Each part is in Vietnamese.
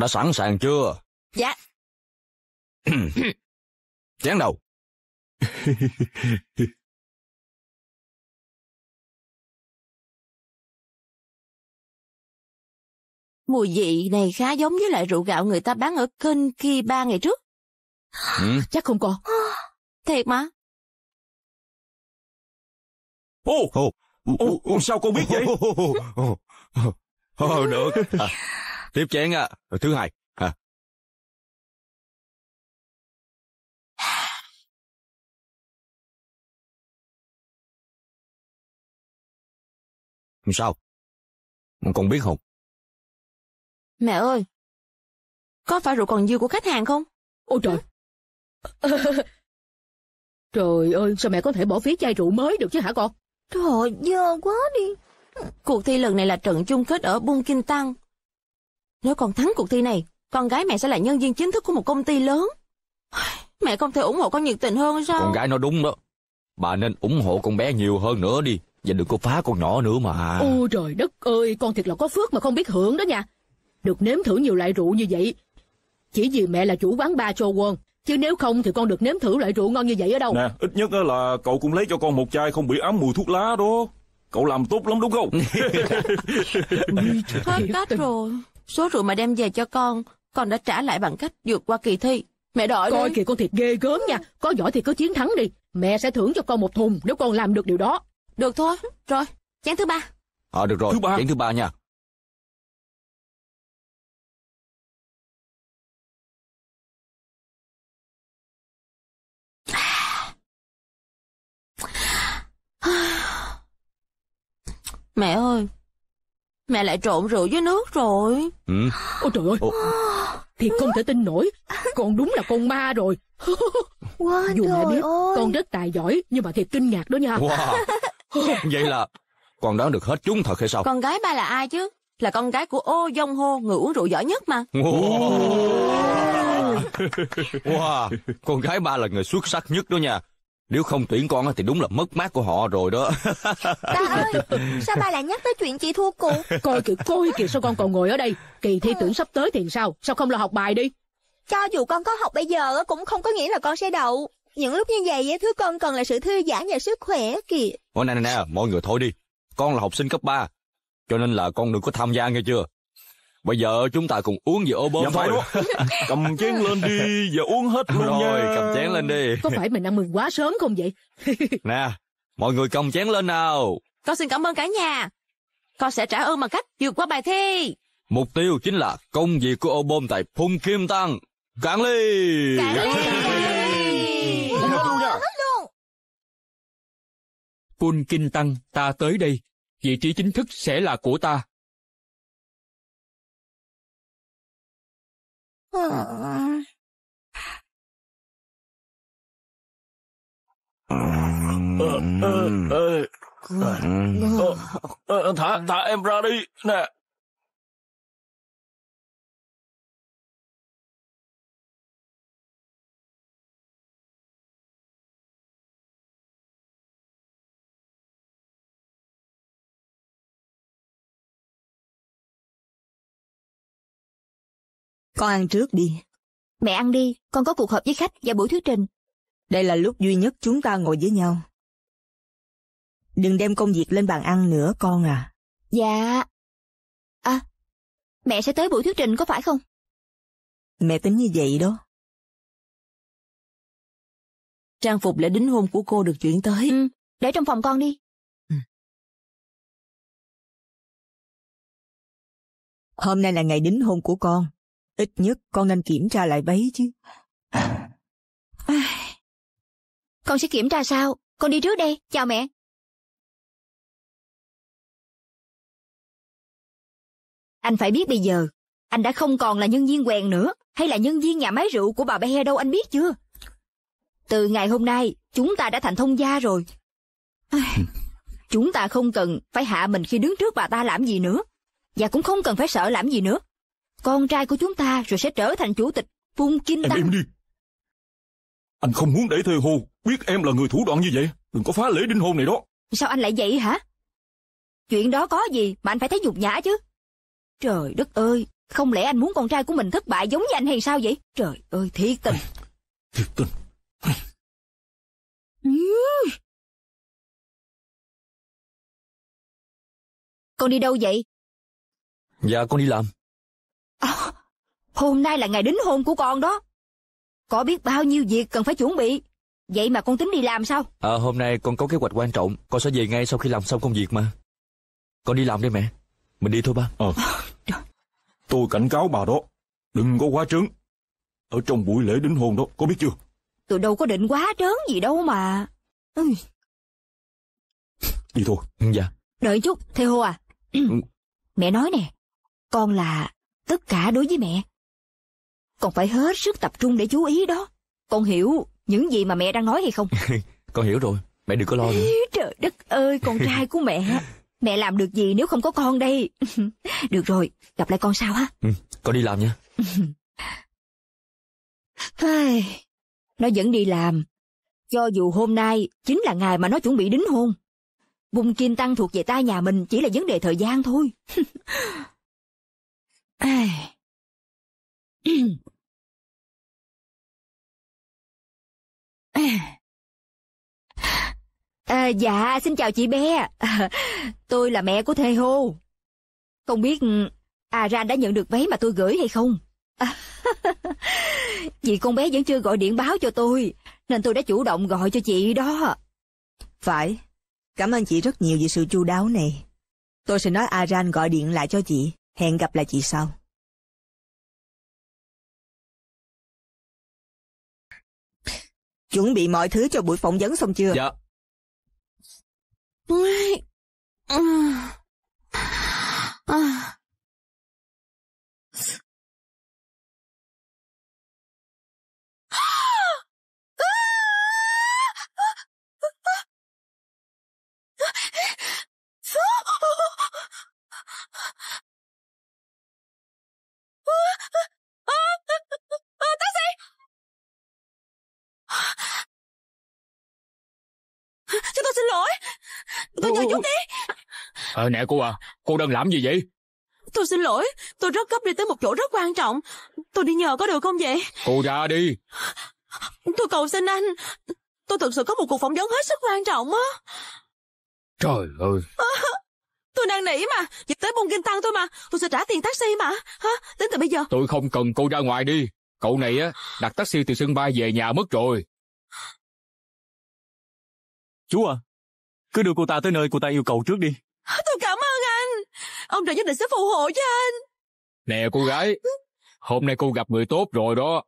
đã sẵn sàng chưa? Dạ. Chén đầu. Mùi vị này khá giống với loại rượu gạo người ta bán ở kênh kia ba ngày trước. Ừ? Chắc không còn. Thiệt mà. Ô, ô, ô, ô, sao cô biết vậy? Ờ, được. À tiếp chén à, thứ hai. À. Sao? Con biết không? Mẹ ơi, có phải rượu còn dư của khách hàng không? Ôi trời! trời ơi, sao mẹ có thể bỏ phí chai rượu mới được chứ hả con? Trời dơ quá đi! Cuộc thi lần này là trận chung kết ở Bung Kinh Tăng. Nếu con thắng cuộc thi này, con gái mẹ sẽ là nhân viên chính thức của một công ty lớn. Mẹ không thể ủng hộ con nhiệt tình hơn sao? Con gái nó đúng đó. Bà nên ủng hộ con bé nhiều hơn nữa đi. Và đừng có phá con nhỏ nữa mà. Ôi trời đất ơi, con thiệt là có phước mà không biết hưởng đó nha. Được nếm thử nhiều loại rượu như vậy. Chỉ vì mẹ là chủ quán ba cho quân. Chứ nếu không thì con được nếm thử loại rượu ngon như vậy ở đâu. Nè, ít nhất là cậu cũng lấy cho con một chai không bị ám mùi thuốc lá đó. Cậu làm tốt lắm đúng không? Hết cách rồi. Số rượu mà đem về cho con, con đã trả lại bằng cách vượt qua kỳ thi. Mẹ đợi Coi kìa con thiệt ghê gớm nha, có giỏi thì cứ chiến thắng đi. Mẹ sẽ thưởng cho con một thùng nếu con làm được điều đó. Được thôi, rồi, chén thứ ba. À được rồi, thứ ba. chén thứ ba nha. Mẹ ơi, Mẹ lại trộn rượu với nước rồi. Ừ. Ôi trời ơi. Thì không thể tin nổi. Con đúng là con ma rồi. Wow, Dù mẹ biết ơi. con rất tài giỏi nhưng mà thiệt kinh ngạc đó nha. Wow. Vậy là con đoán được hết chúng thật hay sao? Con gái ba là ai chứ? Là con gái của ô dông hô người uống rượu giỏi nhất mà. Wow. wow, con gái ba là người xuất sắc nhất đó nha. Nếu không tuyển con thì đúng là mất mát của họ rồi đó. Ba ơi, sao ba lại nhắc tới chuyện chị thua cuộc? Coi kìa, coi kìa sao con còn ngồi ở đây. Kỳ thi ừ. tuyển sắp tới thì sao? Sao không lo học bài đi? Cho dù con có học bây giờ cũng không có nghĩa là con sẽ đậu. Những lúc như vậy, thứ con cần là sự thư giãn và sức khỏe kìa. Ô nè nè nè, mọi người thôi đi. Con là học sinh cấp 3, cho nên là con đừng có tham gia nghe chưa? Bây giờ chúng ta cùng uống về ô bơm dạ, thôi. cầm chén lên đi, và uống hết luôn Rồi, nha. cầm chén lên đi. Có phải mình ăn mừng quá sớm không vậy? nè, mọi người cầm chén lên nào. Con xin cảm ơn cả nhà. Con sẽ trả ơn bằng cách vượt qua bài thi. Mục tiêu chính là công việc của ô bơm tại Phung Kim Tăng. Cạn ly! Cạn ly! Uống hết nha. Phung Kim Tăng, ta tới đây. Vị trí chính thức sẽ là của ta. Uh, uh, uh, Uh. Uh. Uh, Uh. Uh. Uh. Uh Con ăn trước đi. Mẹ ăn đi, con có cuộc họp với khách và buổi thuyết trình. Đây là lúc duy nhất chúng ta ngồi với nhau. Đừng đem công việc lên bàn ăn nữa con à. Dạ. À, mẹ sẽ tới buổi thuyết trình có phải không? Mẹ tính như vậy đó. Trang phục lễ đính hôn của cô được chuyển tới. Ừ, để trong phòng con đi. Ừ. Hôm nay là ngày đính hôn của con. Ít nhất con nên kiểm tra lại váy chứ. con sẽ kiểm tra sao? Con đi trước đây. Chào mẹ. Anh phải biết bây giờ, anh đã không còn là nhân viên quen nữa, hay là nhân viên nhà máy rượu của bà Be đâu anh biết chưa? Từ ngày hôm nay, chúng ta đã thành thông gia rồi. chúng ta không cần phải hạ mình khi đứng trước bà ta làm gì nữa, và cũng không cần phải sợ làm gì nữa con trai của chúng ta rồi sẽ trở thành chủ tịch Phung Kim Tăng. Em đi. Anh không muốn để thê hô, biết em là người thủ đoạn như vậy. Đừng có phá lễ đính hôn này đó. Sao anh lại vậy hả? Chuyện đó có gì mà anh phải thấy nhục nhã chứ? Trời đất ơi, không lẽ anh muốn con trai của mình thất bại giống như anh hay sao vậy? Trời ơi, thiệt tình. thiệt tình. Con đi đâu vậy? Dạ con đi làm. Hôm nay là ngày đính hôn của con đó. Có biết bao nhiêu việc cần phải chuẩn bị. Vậy mà con tính đi làm sao? À, hôm nay con có kế hoạch quan trọng. Con sẽ về ngay sau khi làm xong công việc mà. Con đi làm đi mẹ. Mình đi thôi ba. Ờ. Tôi cảnh cáo bà đó. Đừng có quá trớn. Ở trong buổi lễ đính hôn đó, có biết chưa? Tôi đâu có định quá trớn gì đâu mà. Ừ. Đi thôi. Ừ, dạ. Đợi chút, thầy Hô à. mẹ nói nè. Con là tất cả đối với mẹ con phải hết sức tập trung để chú ý đó. Con hiểu những gì mà mẹ đang nói hay không? con hiểu rồi, mẹ đừng có lo nữa. Trời đất ơi, con trai của mẹ. Mẹ làm được gì nếu không có con đây? được rồi, gặp lại con sau ha. Ừ, con đi làm nha. nó vẫn đi làm. Cho dù hôm nay chính là ngày mà nó chuẩn bị đính hôn. bung kim tăng thuộc về tay nhà mình chỉ là vấn đề thời gian thôi. À, dạ, xin chào chị bé. tôi là mẹ của Thê Hô. Không biết Aran à, đã nhận được váy mà tôi gửi hay không? vì con bé vẫn chưa gọi điện báo cho tôi, nên tôi đã chủ động gọi cho chị đó. Phải, cảm ơn chị rất nhiều vì sự chu đáo này. Tôi sẽ nói Aran gọi điện lại cho chị, hẹn gặp lại chị sau. Chuẩn bị mọi thứ cho buổi phỏng vấn xong chưa? Dạ. À, tôi nhờ chú ký ờ nè cô à cô đang làm gì vậy tôi xin lỗi tôi rất gấp đi tới một chỗ rất quan trọng tôi đi nhờ có được không vậy cô ra đi tôi cầu xin anh tôi thực sự có một cuộc phỏng vấn hết sức quan trọng á trời ơi tôi đang nỉ mà dịch tới bung kinh tăng thôi mà tôi sẽ trả tiền taxi mà hả đến từ bây giờ tôi không cần cô ra ngoài đi cậu này á đặt taxi từ sân bay về nhà mất rồi chú à cứ đưa cô ta tới nơi cô ta yêu cầu trước đi. Tôi cảm ơn anh. Ông trời nhất định sẽ phù hộ cho anh. Nè cô gái, hôm nay cô gặp người tốt rồi đó.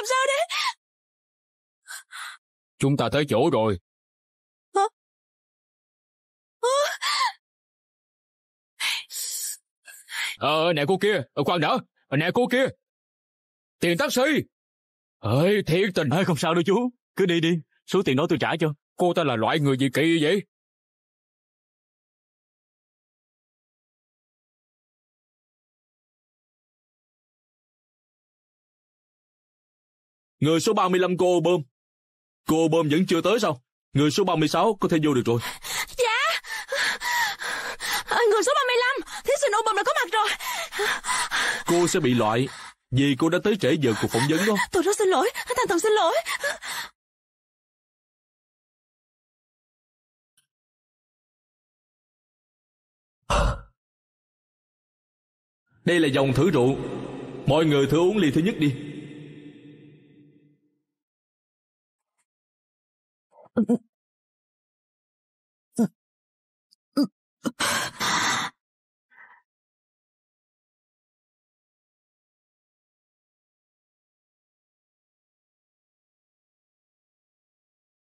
làm sao đấy Chúng ta tới chỗ rồi. Hả? Ờ, nè cô kia, ờ, khoan đã, nè cô kia. Tiền taxi. Ơi, thiệt tình. À, không sao đâu chú, cứ đi đi, số tiền đó tôi trả cho. Cô ta là loại người gì kỳ vậy? Người số 35 cô bơm, Cô bơm vẫn chưa tới sao? Người số 36 có thể vô được rồi. Dạ. Ờ, người số 35, thí sinh ô bơm đã có mặt rồi. Cô sẽ bị loại vì cô đã tới trễ giờ cuộc phỏng vấn đó. Tôi rất xin lỗi, Thành thật xin lỗi. Đây là dòng thử rượu. Mọi người thử uống ly thứ nhất đi. Ừ, ừ. Ừ.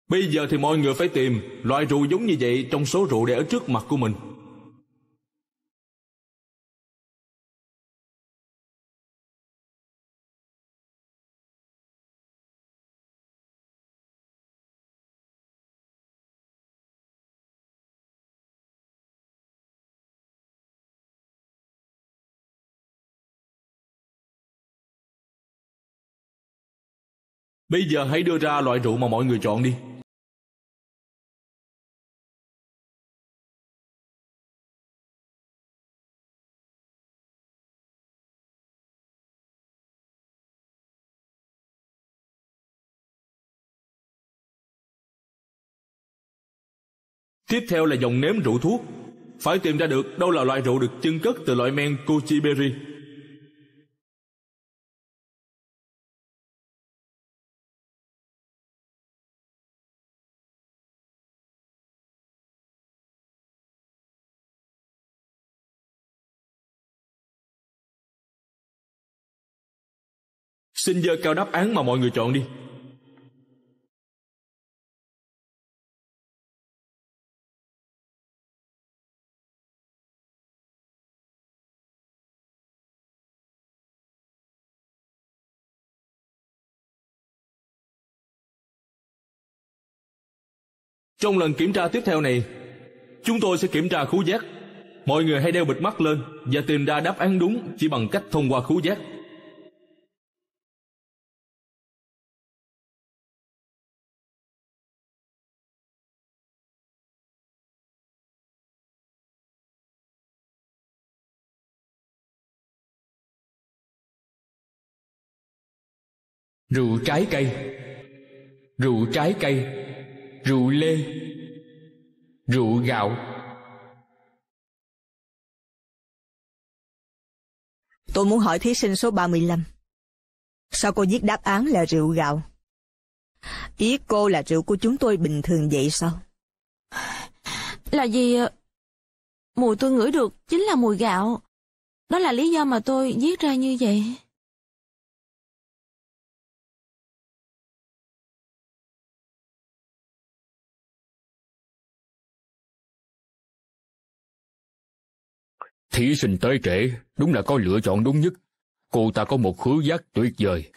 Bây giờ thì mọi người phải tìm loại rượu giống như vậy trong số rượu để ở trước mặt của mình. Bây giờ hãy đưa ra loại rượu mà mọi người chọn đi. Tiếp theo là dòng nếm rượu thuốc. Phải tìm ra được đâu là loại rượu được chân cất từ loại men Kochi Berry xin dơ cao đáp án mà mọi người chọn đi Trong lần kiểm tra tiếp theo này, chúng tôi sẽ kiểm tra khứu giác. Mọi người hãy đeo bịt mắt lên và tìm ra đáp án đúng chỉ bằng cách thông qua khứu giác. rượu trái cây rượu trái cây rượu lê rượu gạo Tôi muốn hỏi thí sinh số 35. Sao cô viết đáp án là rượu gạo? Ý cô là rượu của chúng tôi bình thường vậy sao? Là gì? Ờ, mùi tôi ngửi được chính là mùi gạo. Đó là lý do mà tôi viết ra như vậy. Thí sinh tới trễ, đúng là có lựa chọn đúng nhất. Cô ta có một khứ giác tuyệt vời.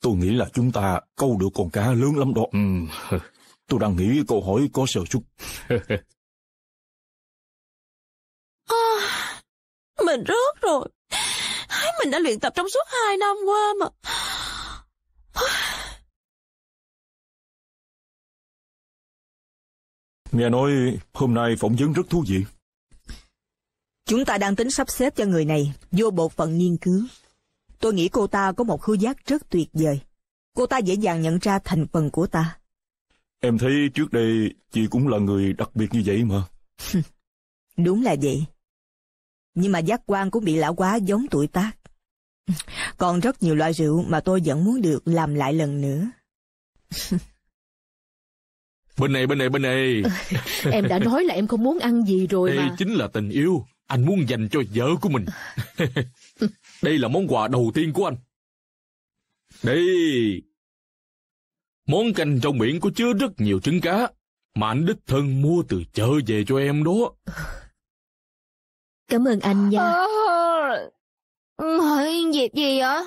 Tôi nghĩ là chúng ta câu được con cá lớn lắm đó. Ừ. Tôi đang nghĩ câu hỏi có sở chút. à, mình rớt rồi. Mình đã luyện tập trong suốt hai năm qua mà. Nghe nói hôm nay phỏng vấn rất thú vị. Chúng ta đang tính sắp xếp cho người này vô bộ phận nghiên cứu. Tôi nghĩ cô ta có một khứu giác rất tuyệt vời. Cô ta dễ dàng nhận ra thành phần của ta. Em thấy trước đây chị cũng là người đặc biệt như vậy mà. Đúng là vậy. Nhưng mà giác quan cũng bị lão quá giống tuổi tác. Còn rất nhiều loại rượu mà tôi vẫn muốn được làm lại lần nữa. bên này, bên này, bên này. em đã nói là em không muốn ăn gì rồi Đây mà. chính là tình yêu anh muốn dành cho vợ của mình. Đây là món quà đầu tiên của anh. Đây! Món canh trong biển có chứa rất nhiều trứng cá, mà anh đích thân mua từ chợ về cho em đó. Cảm ơn anh nha. Ờ, hỏi việc gì vậy?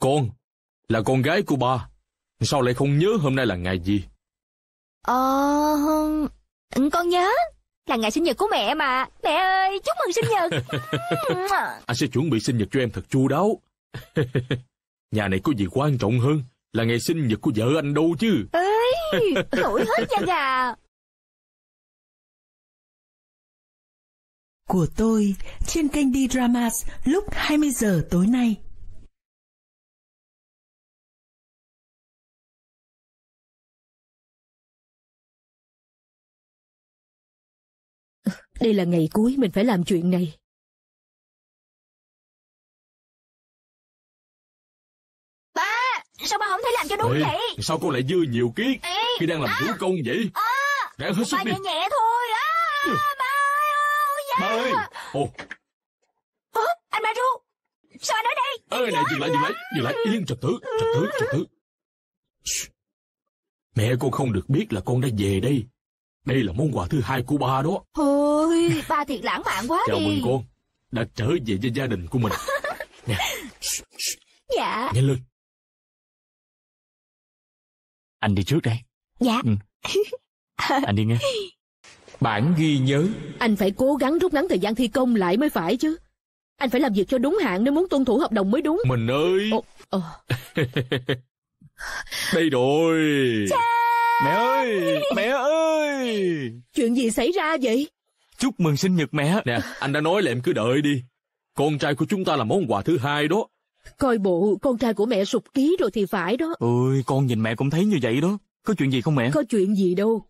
Con, là con gái của ba. Sao lại không nhớ hôm nay là ngày gì? Ờ, con nhớ là ngày sinh nhật của mẹ mà Mẹ ơi chúc mừng sinh nhật Anh sẽ chuẩn bị sinh nhật cho em thật chu đáo Nhà này có gì quan trọng hơn Là ngày sinh nhật của vợ anh đâu chứ Ê, Nổi hết da nhà Của tôi trên kênh D-Dramas lúc 20 giờ tối nay Đây là ngày cuối mình phải làm chuyện này. Ba, sao ba không thấy làm cho đúng Ê, vậy? Sao cô lại dư nhiều kiết Ê, khi đang làm vũ à, công vậy? À, Ráng hết sức ba đi. Ba nhẹ thôi. À, ừ. ba, dạ. ba ơi. Ồ. Ủa, anh Maru. Sao anh ở đây? Ê, này, dừng lại, dừng lại, dừng lại. Yên, trật tự, trật tự, trật tự. Mẹ con không được biết là con đã về đây đây là món quà thứ hai của ba đó. Thôi, ba thiệt lãng mạn quá Chào đi. Chào mừng con, đã trở về với gia đình của mình. Nè. Dạ. Nhanh lên. Anh đi trước đây. Dạ. Ừ. Anh đi nghe. Bản ghi nhớ. Anh phải cố gắng rút ngắn thời gian thi công lại mới phải chứ. Anh phải làm việc cho đúng hạn nếu muốn tuân thủ hợp đồng mới đúng. Mình ơi. Ồ, ồ. Ờ. Đây rồi. Cha. Mẹ ơi, mẹ ơi. Chuyện gì xảy ra vậy? Chúc mừng sinh nhật mẹ. Nè, anh đã nói là em cứ đợi đi. Con trai của chúng ta là món quà thứ hai đó. Coi bộ con trai của mẹ sụp ký rồi thì phải đó. Ôi, con nhìn mẹ cũng thấy như vậy đó. Có chuyện gì không mẹ? Có chuyện gì đâu.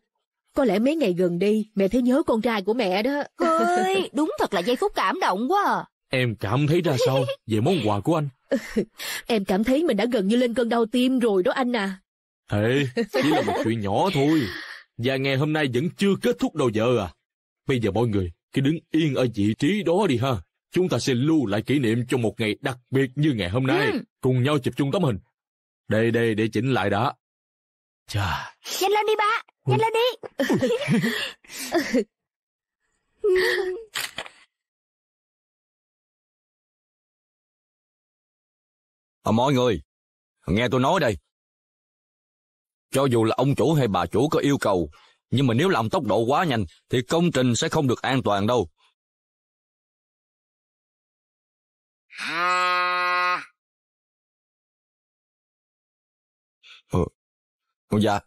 Có lẽ mấy ngày gần đây mẹ thấy nhớ con trai của mẹ đó. Ôi, đúng thật là giây phút cảm động quá à. Em cảm thấy ra sao về món quà của anh? em cảm thấy mình đã gần như lên cơn đau tim rồi đó anh à. Thế, hey, chỉ là một chuyện nhỏ thôi. Và ngày hôm nay vẫn chưa kết thúc đâu vợ à. Bây giờ mọi người cứ đứng yên ở vị trí đó đi ha. Chúng ta sẽ lưu lại kỷ niệm cho một ngày đặc biệt như ngày hôm nay. Ừ. Cùng nhau chụp chung tấm hình. Đây đây để chỉnh lại đã. Chà. Nhanh lên đi ba, nhanh lên đi. à, mọi người, nghe tôi nói đây. Cho dù là ông chủ hay bà chủ có yêu cầu, nhưng mà nếu làm tốc độ quá nhanh thì công trình sẽ không được an toàn đâu. Ừ. Dạ.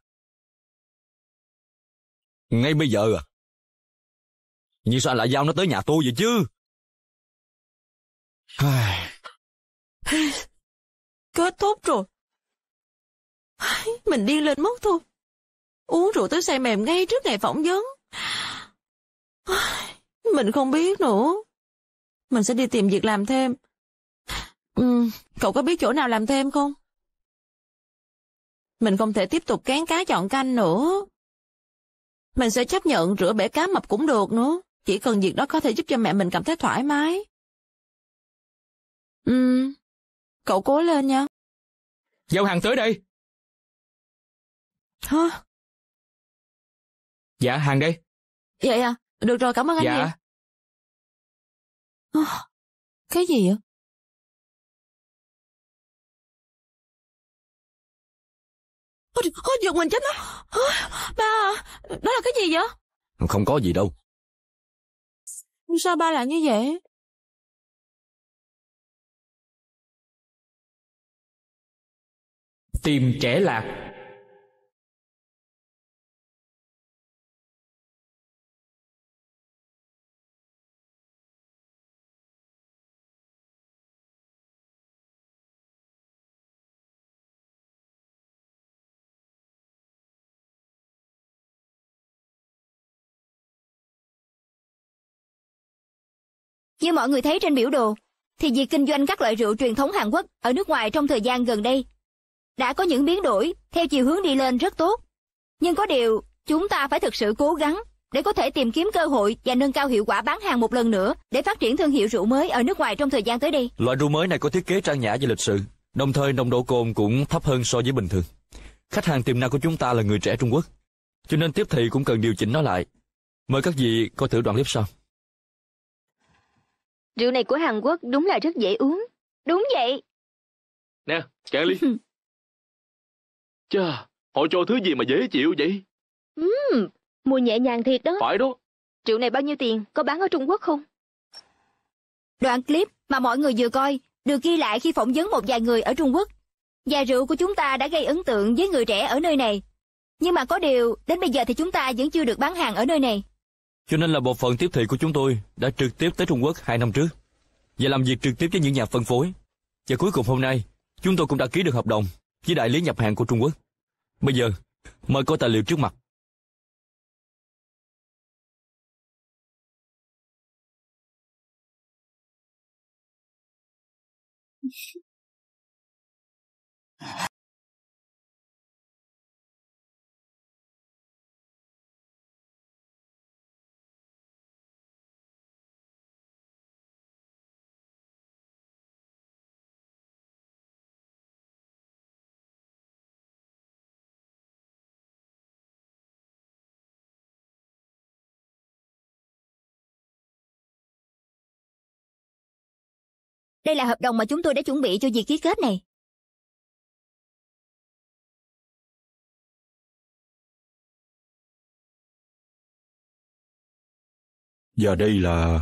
Ngay bây giờ à? Nhưng sao lại giao nó tới nhà tôi vậy chứ? Có tốt rồi. Mình điên lên mất thôi. Uống rượu tới say mềm ngay trước ngày phỏng vấn. Mình không biết nữa. Mình sẽ đi tìm việc làm thêm. Ừ, cậu có biết chỗ nào làm thêm không? Mình không thể tiếp tục cán cá chọn canh nữa. Mình sẽ chấp nhận rửa bể cá mập cũng được nữa. Chỉ cần việc đó có thể giúp cho mẹ mình cảm thấy thoải mái. Ừ, cậu cố lên nha. Giao hàng tới đây. Hả? Dạ, hàng đây. Dạ, dạ. Được rồi, cảm ơn anh Dạ. À, cái gì vậy? Ôi, ôi giật mình chết nó. Ba đó là cái gì vậy? Không có gì đâu. Sao ba lại như vậy? Tìm trẻ lạc Như mọi người thấy trên biểu đồ, thì việc kinh doanh các loại rượu truyền thống Hàn Quốc ở nước ngoài trong thời gian gần đây đã có những biến đổi theo chiều hướng đi lên rất tốt. Nhưng có điều, chúng ta phải thực sự cố gắng để có thể tìm kiếm cơ hội và nâng cao hiệu quả bán hàng một lần nữa để phát triển thương hiệu rượu mới ở nước ngoài trong thời gian tới đây. Loại rượu mới này có thiết kế trang nhã và lịch sự, đồng thời nồng độ cồn cũng thấp hơn so với bình thường. Khách hàng tiềm năng của chúng ta là người trẻ Trung Quốc, cho nên tiếp thị cũng cần điều chỉnh nó lại. Mời các vị coi thử đoạn clip sau. Rượu này của Hàn Quốc đúng là rất dễ uống. Đúng vậy. Nè, cạn ly. Chà, họ cho thứ gì mà dễ chịu vậy? Ừm, mùi nhẹ nhàng thiệt đó. Phải đó. Rượu này bao nhiêu tiền, có bán ở Trung Quốc không? Đoạn clip mà mọi người vừa coi được ghi lại khi phỏng vấn một vài người ở Trung Quốc. Và rượu của chúng ta đã gây ấn tượng với người trẻ ở nơi này. Nhưng mà có điều, đến bây giờ thì chúng ta vẫn chưa được bán hàng ở nơi này. Cho nên là bộ phận tiếp thị của chúng tôi đã trực tiếp tới Trung Quốc hai năm trước và làm việc trực tiếp với những nhà phân phối. Và cuối cùng hôm nay, chúng tôi cũng đã ký được hợp đồng với đại lý nhập hàng của Trung Quốc. Bây giờ, mời có tài liệu trước mặt. Đây là hợp đồng mà chúng tôi đã chuẩn bị cho việc ký kết này. Và đây là...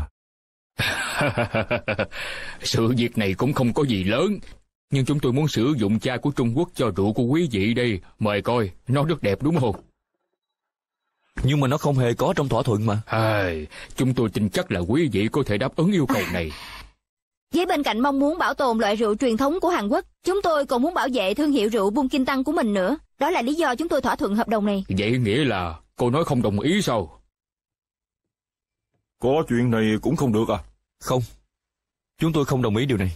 Sự việc này cũng không có gì lớn. Nhưng chúng tôi muốn sử dụng chai của Trung Quốc cho rượu của quý vị đây. Mời coi, nó rất đẹp đúng không? Nhưng mà nó không hề có trong thỏa thuận mà. À, chúng tôi tin chắc là quý vị có thể đáp ứng yêu cầu này. Với bên cạnh mong muốn bảo tồn loại rượu truyền thống của Hàn Quốc, chúng tôi còn muốn bảo vệ thương hiệu rượu Bung Kinh Tăng của mình nữa. Đó là lý do chúng tôi thỏa thuận hợp đồng này. Vậy nghĩa là cô nói không đồng ý sao? Có chuyện này cũng không được à? Không. Chúng tôi không đồng ý điều này.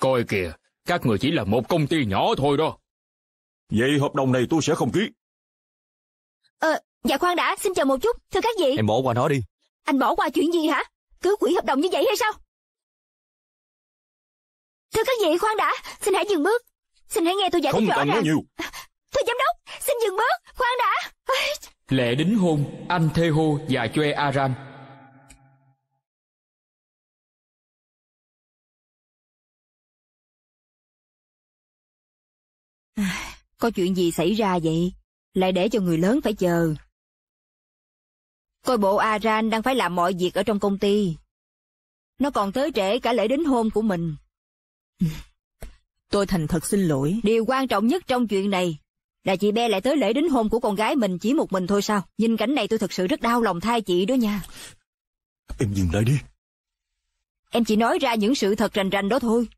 Coi kìa, các người chỉ là một công ty nhỏ thôi đó. Vậy hợp đồng này tôi sẽ không ký. Ờ, dạ khoan đã, xin chờ một chút, thưa các vị. Em bỏ qua nó đi. Anh bỏ qua chuyện gì hả? Cứ quỷ hợp đồng như vậy hay sao? Thưa các vị, khoan đã, xin hãy dừng bước. Xin hãy nghe tôi giải thích rõ ràng. Không cần nói nhiều. Thưa giám đốc, xin dừng bước, khoan đã. Lễ đính hôn, anh Thê Hô và Choe Aram. Có chuyện gì xảy ra vậy? Lại để cho người lớn phải chờ. Coi bộ Aran đang phải làm mọi việc ở trong công ty. Nó còn tới trễ cả lễ đính hôn của mình. Tôi thành thật xin lỗi. Điều quan trọng nhất trong chuyện này là chị Be lại tới lễ đính hôn của con gái mình chỉ một mình thôi sao? Nhìn cảnh này tôi thật sự rất đau lòng thay chị đó nha. Em dừng lại đi. Em chỉ nói ra những sự thật rành rành đó thôi.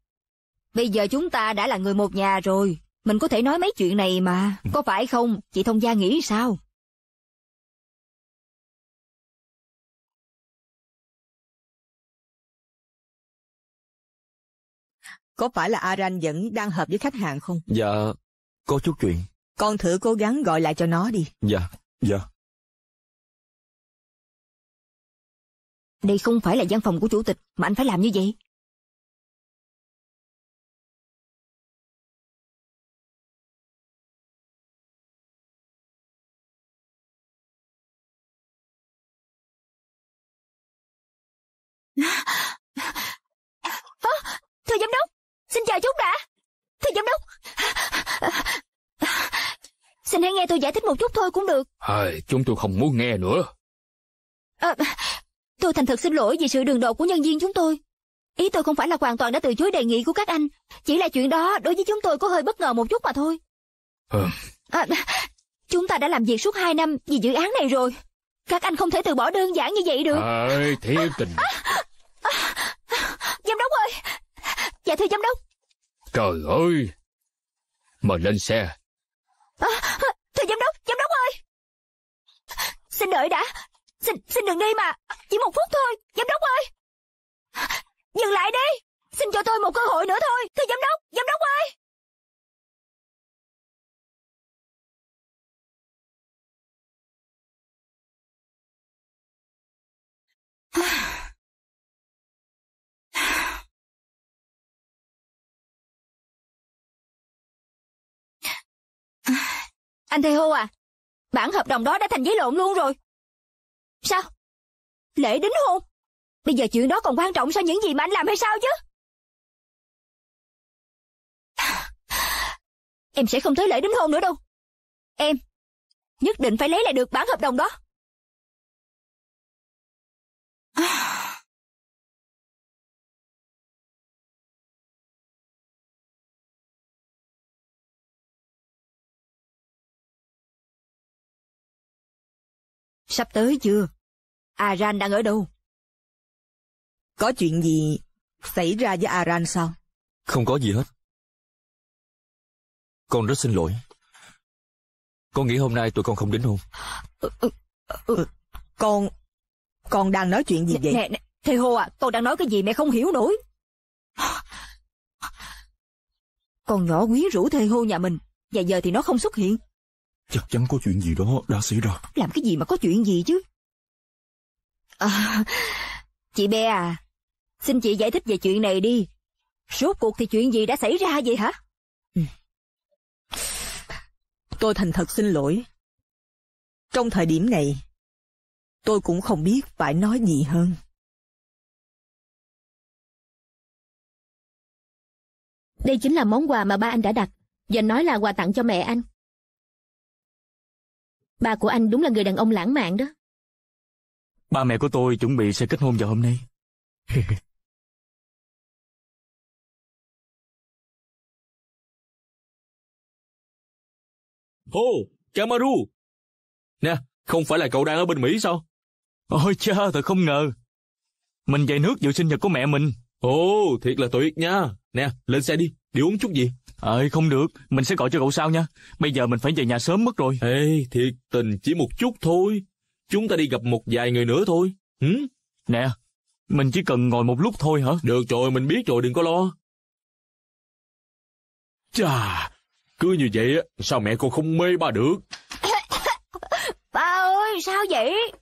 Bây giờ chúng ta đã là người một nhà rồi. Mình có thể nói mấy chuyện này mà. Có phải không? Chị Thông Gia nghĩ sao? Có phải là Aran vẫn đang hợp với khách hàng không? Dạ, có chút chuyện. Con thử cố gắng gọi lại cho nó đi. Dạ, dạ. Đây không phải là văn phòng của chủ tịch mà anh phải làm như vậy. Xin hãy nghe tôi giải thích một chút thôi cũng được. À, chúng tôi không muốn nghe nữa. À, tôi thành thật xin lỗi vì sự đường đột của nhân viên chúng tôi. Ý tôi không phải là hoàn toàn đã từ chối đề nghị của các anh. Chỉ là chuyện đó đối với chúng tôi có hơi bất ngờ một chút mà thôi. Ừ. À. chúng ta đã làm việc suốt hai năm vì dự án này rồi. Các anh không thể từ bỏ đơn giản như vậy được. À, thiệt tình. À, à, à, giám đốc ơi! Dạ thưa giám đốc. Trời ơi! Mời lên xe, thưa giám đốc, giám đốc ơi! Xin đợi đã, xin xin đừng đi mà, chỉ một phút thôi, giám đốc ơi! Dừng lại đi, xin cho tôi một cơ hội nữa thôi, thưa giám đốc, giám đốc ơi! Anh thầy hô à, bản hợp đồng đó đã thành giấy lộn luôn rồi. Sao? Lễ đính hôn? Bây giờ chuyện đó còn quan trọng so những gì mà anh làm hay sao chứ? Em sẽ không tới lễ đính hôn nữa đâu. Em nhất định phải lấy lại được bản hợp đồng đó. À, Sắp tới chưa? Aran đang ở đâu? Có chuyện gì xảy ra với Aran sao? Không có gì hết. Con rất xin lỗi. Con nghĩ hôm nay tụi con không đến hôn. Con... Con đang nói chuyện gì vậy? Nè, nè, thầy Hồ à, con đang nói cái gì mẹ không hiểu nổi. Con nhỏ quý rủ thầy hô nhà mình, và giờ thì nó không xuất hiện. Chắc chắn có chuyện gì đó đã xảy ra. Làm cái gì mà có chuyện gì chứ? À, chị Bé à, xin chị giải thích về chuyện này đi. Rốt cuộc thì chuyện gì đã xảy ra vậy hả? Ừ. Tôi thành thật xin lỗi. Trong thời điểm này, tôi cũng không biết phải nói gì hơn. Đây chính là món quà mà ba anh đã đặt và nói là quà tặng cho mẹ anh. Ba của anh đúng là người đàn ông lãng mạn đó. Ba mẹ của tôi chuẩn bị sẽ kết hôn vào hôm nay. Ô, oh, Kamaru! Nè, không phải là cậu đang ở bên Mỹ sao? Ôi cha, thật không ngờ. Mình về nước dự sinh nhật của mẹ mình. Ồ, oh, thiệt là tuyệt nha. Nè, lên xe đi, đi uống chút gì. Ờ, à, không được, mình sẽ gọi cho cậu sau nha. Bây giờ mình phải về nhà sớm mất rồi. Ê, thiệt tình chỉ một chút thôi. Chúng ta đi gặp một vài người nữa thôi. Hử? Nè, mình chỉ cần ngồi một lúc thôi hả? Được rồi, mình biết rồi, đừng có lo. Chà, cứ như vậy á, sao mẹ cô không mê ba được? ba ơi, sao vậy?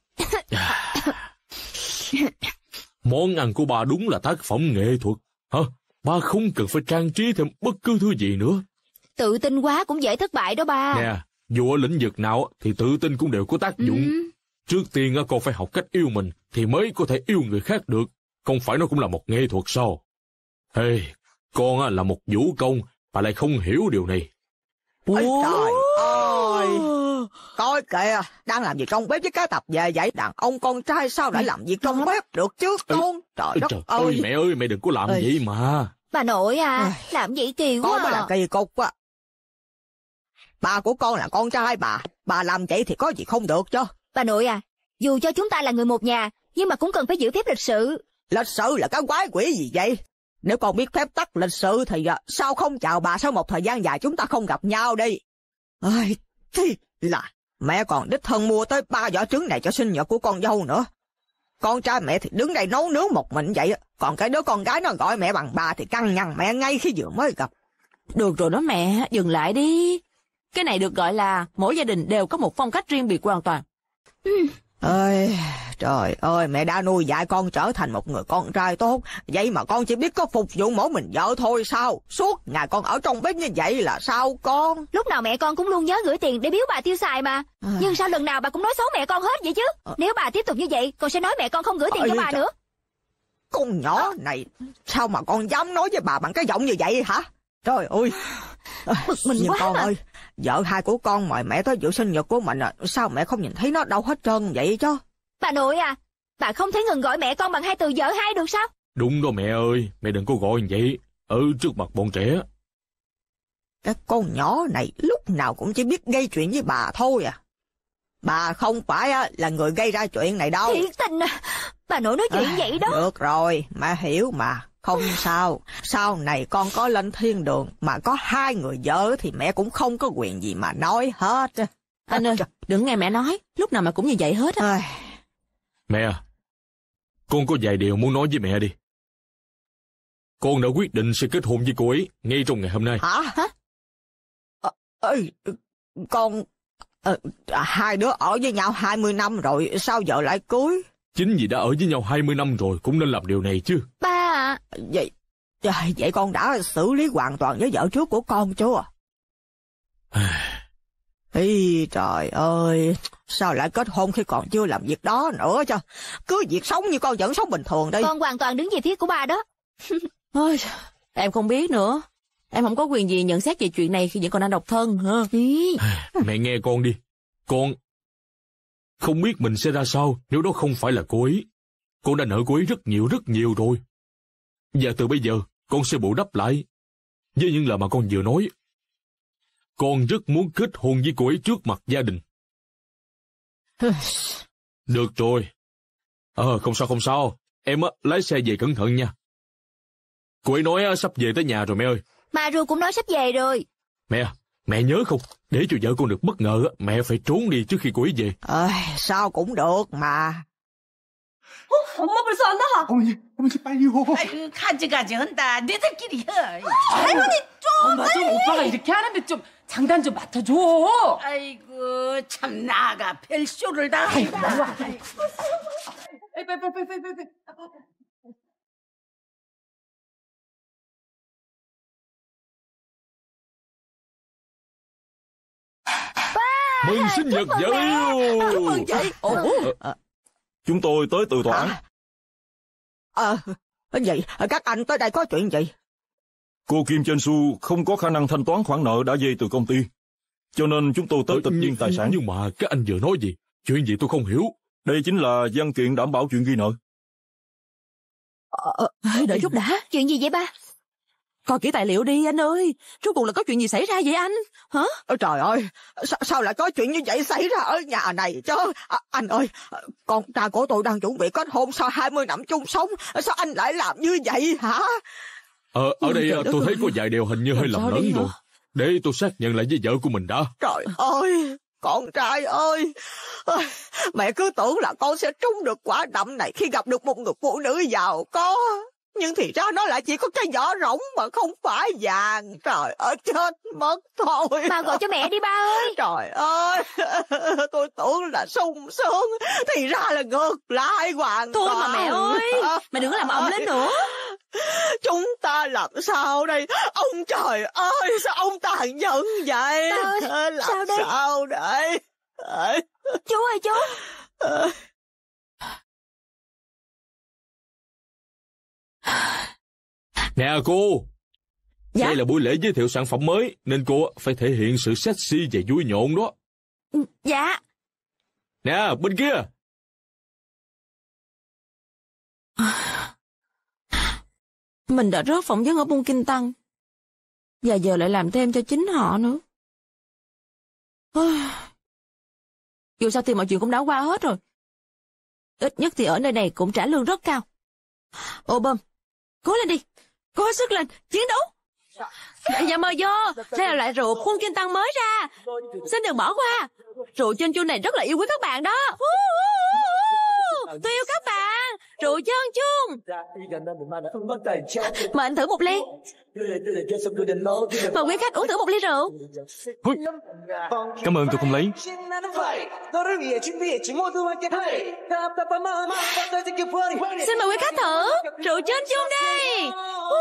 Món ăn của bà đúng là tác phẩm nghệ thuật. Hả? Ba không cần phải trang trí thêm bất cứ thứ gì nữa. Tự tin quá cũng dễ thất bại đó ba. Nè, dù ở lĩnh vực nào thì tự tin cũng đều có tác dụng. Ừ. Trước tiên con phải học cách yêu mình thì mới có thể yêu người khác được. Không phải nó cũng là một nghệ thuật sao? Hey, con là một vũ công, bà lại không hiểu điều này. Ôi trời! Coi kìa, đang làm việc trong bếp với cá tập về vậy? Đàn ông con trai sao lại làm việc trong bếp được chứ con? Trời đất Trời ơi! Mẹ ơi, mẹ đừng có làm vậy mà. Bà nội à, làm vậy kỳ quá. Con mới là cây cục quá Bà của con là con trai bà, bà làm vậy thì có gì không được chứ. Bà nội à, dù cho chúng ta là người một nhà, nhưng mà cũng cần phải giữ phép lịch sự. Lịch sự là cái quái quỷ gì vậy? Nếu con biết phép tắc lịch sự thì à, sao không chào bà sau một thời gian dài chúng ta không gặp nhau đi? ai thì là Mẹ còn đích thân mua tới ba giỏ trứng này cho sinh nhật của con dâu nữa. Con trai mẹ thì đứng đây nấu nướng một mình vậy. Còn cái đứa con gái nó gọi mẹ bằng bà thì căng nhằn mẹ ngay khi vừa mới gặp. Được rồi đó mẹ, dừng lại đi. Cái này được gọi là mỗi gia đình đều có một phong cách riêng biệt hoàn toàn. Ừ, Ơi, trời ơi, mẹ đã nuôi dạy con trở thành một người con trai tốt, vậy mà con chỉ biết có phục vụ mỗi mình vợ thôi sao? Suốt ngày con ở trong bếp như vậy là sao con? Lúc nào mẹ con cũng luôn nhớ gửi tiền để biếu bà tiêu xài mà. À... Nhưng sao lần nào bà cũng nói xấu mẹ con hết vậy chứ? Ờ. Nếu bà tiếp tục như vậy, con sẽ nói mẹ con không gửi tiền à... cho bà nữa. Con nhỏ này, sao mà con dám nói với bà bằng cái giọng như vậy hả? Trời ơi, bực mình quá con mà. ơi, Vợ hai của con mời mẹ tới dự sinh nhật của mình à. Sao mẹ không nhìn thấy nó đâu hết trơn vậy chứ? Bà nội à, bà không thấy ngừng gọi mẹ con bằng hai từ vợ hai được sao? Đúng đó mẹ ơi, mẹ đừng có gọi như vậy. Ở trước mặt bọn trẻ. Cái con nhỏ này lúc nào cũng chỉ biết gây chuyện với bà thôi à. Bà không phải là người gây ra chuyện này đâu. Thiệt tình à, bà nội nói chuyện à, vậy đó. Được rồi, mẹ hiểu mà. Không sao, sau này con có lên thiên đường mà có hai người vợ thì mẹ cũng không có quyền gì mà nói hết. Anh ơi, đừng nghe mẹ nói, lúc nào mà cũng như vậy hết À. Mẹ à, con có vài điều muốn nói với mẹ đi. Con đã quyết định sẽ kết hôn với cô ấy ngay trong ngày hôm nay. Hả? Hả? À, ơi, con... À, hai đứa ở với nhau 20 năm rồi, sao giờ lại cưới? Chính vì đã ở với nhau 20 năm rồi cũng nên làm điều này chứ. Vậy, vậy con đã xử lý hoàn toàn với vợ trước của con chưa? Ý trời ơi, sao lại kết hôn khi còn chưa làm việc đó nữa cho? Cứ việc sống như con vẫn sống bình thường đi. Con hoàn toàn đứng về phía của ba đó. Ôi, em không biết nữa. Em không có quyền gì nhận xét về chuyện này khi vẫn còn đang độc thân. Hả? Mẹ nghe con đi. Con không biết mình sẽ ra sao nếu đó không phải là cô ấy. Con đã nợ cô ấy rất nhiều rất nhiều rồi. Và từ bây giờ, con sẽ bù đắp lại. Với những lời mà con vừa nói, con rất muốn kết hôn với cô ấy trước mặt gia đình. Được rồi. Ờ, à, không sao, không sao. Em á, lái xe về cẩn thận nha. Cô ấy nói á, sắp về tới nhà rồi mẹ ơi. Mà cũng nói sắp về rồi. Mẹ, mẹ nhớ không? Để cho vợ con được bất ngờ, mẹ phải trốn đi trước khi cô ấy về. Ơi, à, sao cũng được mà. 어, 엄마 벌써 안 나와. 어머니, 어머니 빨리요. 아유, 가지가지 한다. 너희들끼리 어, 아, 할머니 좀 엄마 어, 좀 빨리. 오빠가 이렇게 하는데 좀 장단 좀 맡아줘. 아이고, 참 나가 별쇼를 다. 아이고, 와. 아이고, 아이고, 아이고, 아이고, 아어 Chúng tôi tới từ tòa án. à, à, vậy các anh tới đây có chuyện gì? Cô Kim Chen Su không có khả năng thanh toán khoản nợ đã dây từ công ty. Cho nên chúng tôi tới tịch viên tài sản. Nhưng mà các anh vừa nói gì? Chuyện gì tôi không hiểu. Đây chính là văn kiện đảm bảo chuyện ghi nợ. à, đợi chút đã. Chuyện gì vậy ba? Coi kỹ tài liệu đi anh ơi, rốt cuộc là có chuyện gì xảy ra vậy anh? Hả? Ôi trời ơi, sao, sao lại có chuyện như vậy xảy ra ở nhà này chứ? À, anh ơi, con trai của tôi đang chuẩn bị kết hôn sau 20 năm chung sống, sao anh lại làm như vậy hả? Ờ, ở Ôi, đây à, tôi thấy có vài điều hình như hơi lầm lớn rồi. Để tôi xác nhận lại với vợ của mình đã. Trời ơi, con trai ơi, mẹ cứ tưởng là con sẽ trúng được quả đậm này khi gặp được một người phụ nữ giàu có. Nhưng thì ra nó lại chỉ có cái vỏ rỗng mà không phải vàng. Trời ơi, chết mất thôi. Ba gọi cho mẹ đi ba ơi. Trời ơi, tôi tưởng là sung sướng. Thì ra là ngược lại hoàn Thôi toàn. mà mẹ ơi, mẹ đừng có làm ông lên nữa. Chúng ta làm sao đây? Ông trời ơi, sao ông tàn nhẫn vậy? ơi, làm sao đây? Sao đây? Chú ơi chú. Nè cô! Dạ? Đây là buổi lễ giới thiệu sản phẩm mới, nên cô phải thể hiện sự sexy và vui nhộn đó. Dạ. Nè, bên kia! Mình đã rớt phỏng vấn ở Bung Kinh Tăng. Và giờ lại làm thêm cho chính họ nữa. Dù sao thì mọi chuyện cũng đã qua hết rồi. Ít nhất thì ở nơi này cũng trả lương rất cao. Ô bơm, cố lên đi! Có sức lên chiến đấu. dạ gia dạ, mơ vô, đây là loại rượu khuôn kinh tăng mới ra. Xin đừng bỏ qua. Rượu chân chua này rất là yêu quý các bạn đó. Tôi yêu các bạn. Rượu chân chung. Mời anh thử một ly. Mời quý khách uống thử một ly rượu. Húi. Cảm ơn tôi không lấy. Xin mời quý khách thử. Rượu chân chung đây Ah,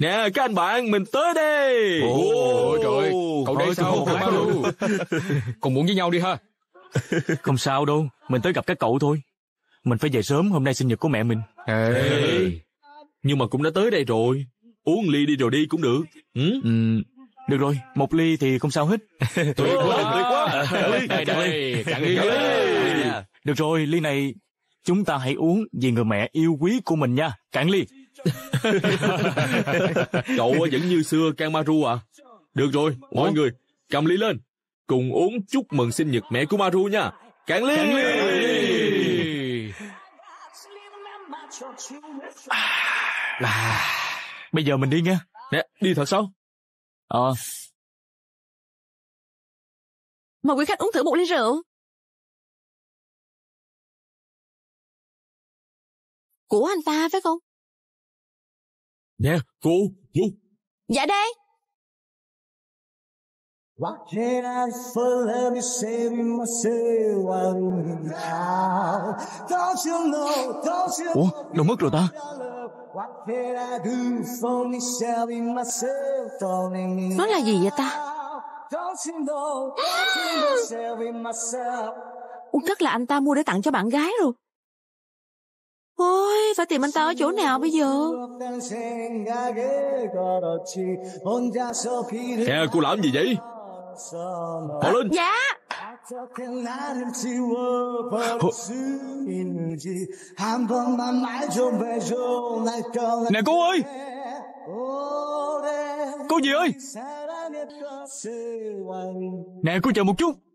nè các anh bạn mình tới đây Ôi trời Cậu đây sao không phải luôn cùng muốn với nhau đi ha Không sao đâu Mình tới gặp các cậu thôi Mình phải về sớm hôm nay sinh nhật của mẹ mình Ê. Nhưng mà cũng đã tới đây rồi Uống ly đi rồi đi cũng được Ừ, được rồi, một ly thì không sao hết. tuyệt quá, tuyệt quá. Ly, đây, đây, cạn ly. Được rồi, ly này chúng ta hãy uống vì người mẹ yêu quý của mình nha. Cạn ly. Cậu vẫn như xưa maru à? Được rồi, mọi Ủa? người, cầm ly lên. Cùng uống chúc mừng sinh nhật mẹ của Maru nha. Cạn ly! Cạn ly! à, bây giờ mình đi nha. Nè, đi thật sao? Ờ. Mời quý khách uống thử một ly rượu. Của anh ta phải không? Nè, cô, cô. Dạ đây. Why can't I forever save myself now? Don't you know, don't you Ủa, đâu mất rồi ta? Nó là gì vậy ta? Ủa, chắc là anh ta mua để tặng cho bạn gái rồi. Ôi, phải tìm anh ta ở chỗ nào bây giờ? Kìa, cô làm gì vậy? Họ lên! Dạ! Vâng nè cô ơi Cô gì ơi Nè cô chờ một chút